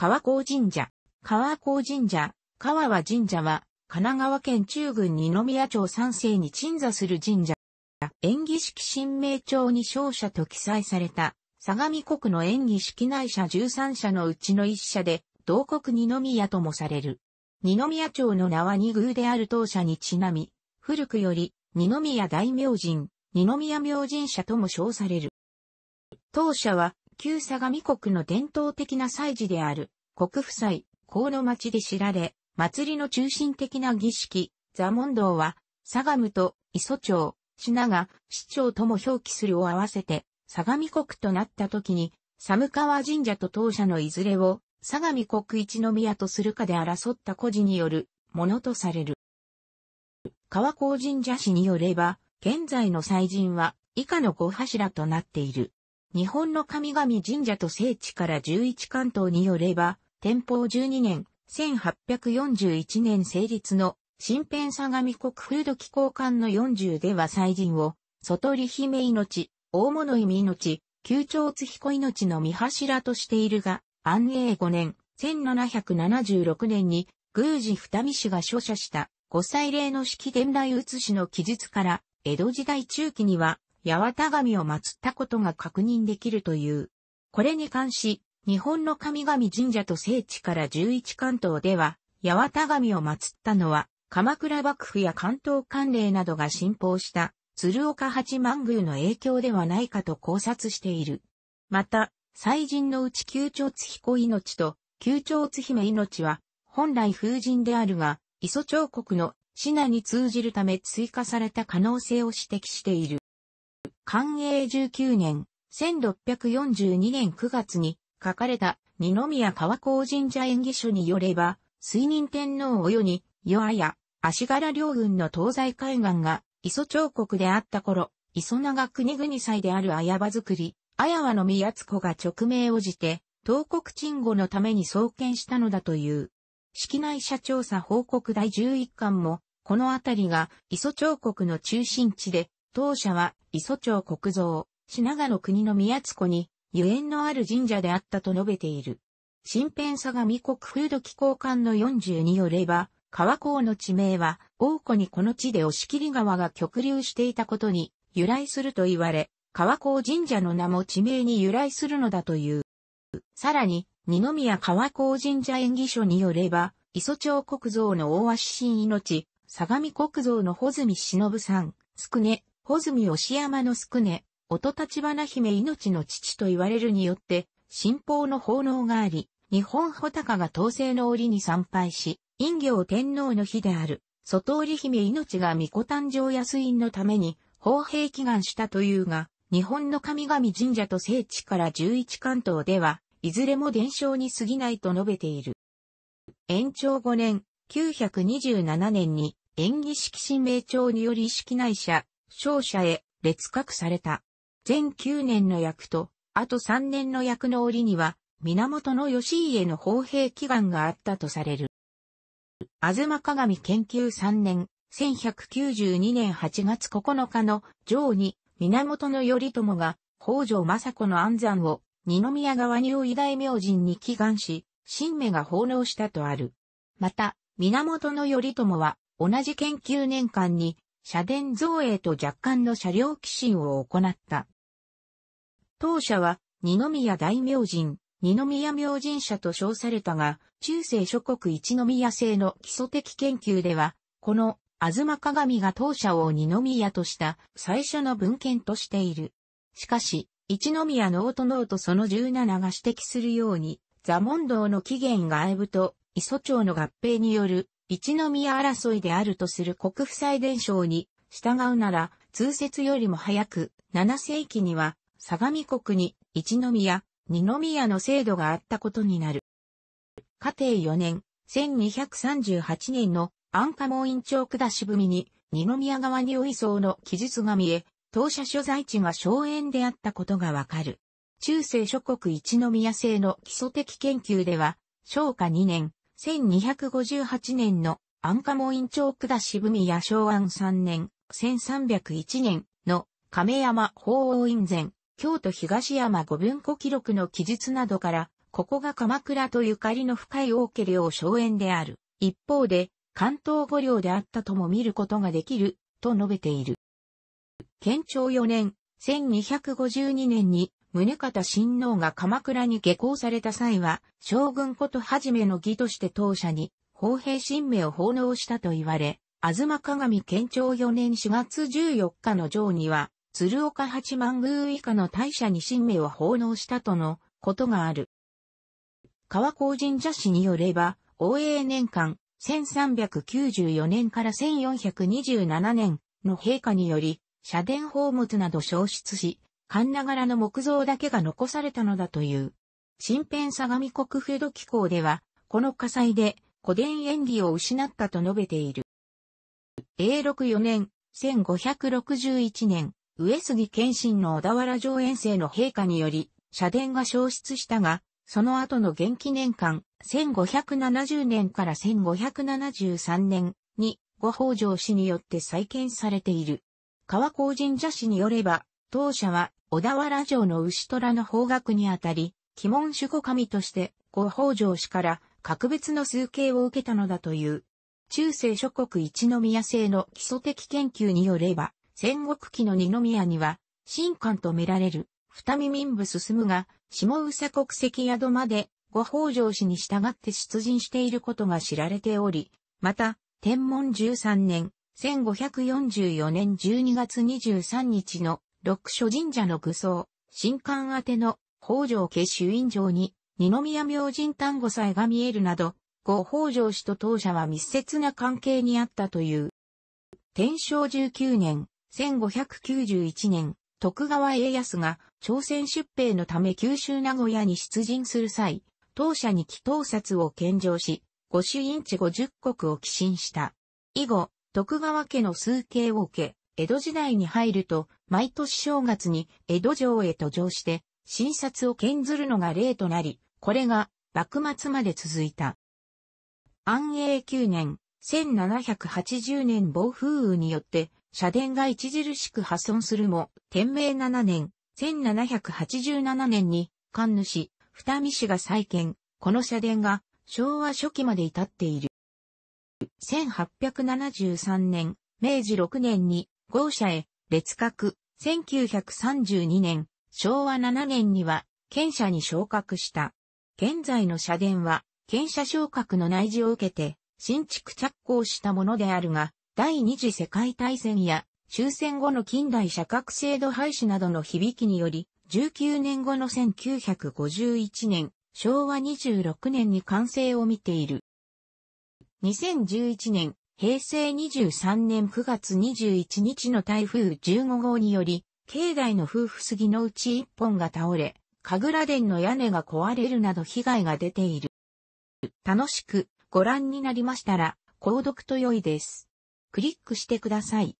川高神社。川高神社、川和神社は、神奈川県中郡二宮町三世に鎮座する神社。演技式神明町に勝者と記載された、相模国の演技式内社13社のうちの1社で、同国二宮ともされる。二宮町の名は二宮である当社にちなみ、古くより、二宮大明神、二宮明神社とも称される。当社は、旧相模国の伝統的な祭事である、国府祭、河野町で知られ、祭りの中心的な儀式、座問答は、相模と磯町、品が市長とも表記するを合わせて、相模国となった時に、寒川神社と当社のいずれを、相模国一宮とするかで争った孤児によるものとされる。川高神社氏によれば、現在の祭神は以下の5柱となっている。日本の神々神社と聖地から11関東によれば、天保12年、1841年成立の新編相模国風土機構館の40では祭神を、外利姫命、大物意味命、旧長津彦命の見柱としているが、安永5年、1776年に、宮司二見氏が所写した、五祭礼の式伝来写しの記述から、江戸時代中期には、八幡神を祀ったことが確認できるという。これに関し、日本の神々神社と聖地から11関東では、八幡神を祀ったのは、鎌倉幕府や関東関連などが信奉した鶴岡八幡宮の影響ではないかと考察している。また、祭神のうち九長津彦命と九長津姫命は本来風神であるが、磯彫刻の品に通じるため追加された可能性を指摘している。寛永19年、1642年9月に書かれた二宮川光神社演技書によれば、水人天皇を世に、岩や足柄両軍の東西海岸が磯彫刻であった頃、磯長国々祭である綾場作り、綾和の宮津子が直命をじて、東国鎮護のために創建したのだという。式内社調査報告第11巻も、この辺りが磯彫刻の中心地で、当社は、磯町国蔵、品川の国の宮津湖に、由縁のある神社であったと述べている。新編相模国風土機構館の4によれば、川港の地名は、王湖にこの地で押切川が極流していたことに由来すると言われ、川港神社の名も地名に由来するのだという。さらに、二宮川港神社演技書によれば、磯町国蔵の大足神命、相模国蔵の穂積忍さん、つくね、穂積押山の宿根、音立花姫命の父と言われるによって、信仰の奉納があり、日本穂高が統制の折に参拝し、陰行天皇の日である、外織姫命が御子誕生安院のために、法兵祈願したというが、日本の神々神社と聖地から11関東では、いずれも伝承に過ぎないと述べている。延長5年、927年に、演技式神明帳により式内社、勝者へ列格された。全9年の役と、あと3年の役の折には、源義家の砲兵祈願があったとされる。あずま鏡研究3年、1192年8月9日の上に、源頼朝が、北条政子の安産を、二宮川入医大明神に祈願し、新芽が奉納したとある。また、源頼朝は、同じ研究年間に、社殿造営と若干の車両寄進を行った。当社は、二宮大明神、二宮明神社と称されたが、中世諸国一宮制の基礎的研究では、この、妻鏡が当社を二宮とした最初の文献としている。しかし、一宮ノートノートその17が指摘するように、座問答の起源が外部と、磯町の合併による一宮争いであるとする国府祭伝承に従うなら、通説よりも早く、7世紀には、相模国に一宮、二宮の制度があったことになる。家庭4年、1238年の安価門院長下しみに、二宮側にお位相の記述が見え、当社所在地が荘園であったことがわかる。中世諸国一宮制の基礎的研究では、昭和2年、1258年の安価門院長下渋宮昭安3年、1301年の亀山法王院前、京都東山五文庫記録の記述などから、ここが鎌倉とゆかりの深い大家領荘園である。一方で、関東五領であったとも見ることができる、と述べている。県庁4年、1252年に宗方親王が鎌倉に下校された際は、将軍ことはじめの義として当社に、法兵神明を奉納したと言われ、東鏡県庁4年4月14日の上には、鶴岡八幡宮以下の大社に神明を奉納したとのことがある。川高神社史によれば、応永年間、1394年から1427年の陛下により、社殿宝物など消失し、神な柄の木造だけが残されたのだという。新編相模国フェド機構では、この火災で古伝演技を失ったと述べている。永禄4年、1561年、上杉謙信の小田原城遠征の陛下により、社殿が消失したが、その後の元気年間、1570年から1573年に、御法城氏によって再建されている。川高神社氏によれば、当社は小田原城の牛虎の方角にあたり、鬼門守護神として、御宝城氏から格別の崇敬を受けたのだという。中世諸国一宮制の基礎的研究によれば、戦国期の二宮には、神官と見られる、二見民部進むが、下宇佐国籍宿まで、御宝城氏に従って出陣していることが知られており、また、天文13年、1544年12月23日の六所神社の具装、新館宛ての北条家主院城に二宮明神丹後祭が見えるなど、後北条氏と当社は密接な関係にあったという。天正19年、1591年、徳川家康が朝鮮出兵のため九州名古屋に出陣する際、当社に祈祷札を献上し、御朱印地五十国を寄進した。以後、徳川家の数形を受け、江戸時代に入ると、毎年正月に江戸城へ登場して、診察を兼ずるのが例となり、これが幕末まで続いた。安永9年、1780年暴風雨によって、社殿が著しく破損するも、天明7年、1787年に、神主、二見氏が再建、この社殿が昭和初期まで至っている。1873年、明治6年に豪車へ、列角、1932年、昭和7年には、県車に昇格した。現在の社殿は、県車昇格の内示を受けて、新築着工したものであるが、第二次世界大戦や終戦後の近代社格制度廃止などの響きにより、19年後の1951年、昭和26年に完成を見ている。2011年、平成23年9月21日の台風15号により、境内の夫婦杉のうち1本が倒れ、神楽殿の屋根が壊れるなど被害が出ている。楽しくご覧になりましたら、購読と良いです。クリックしてください。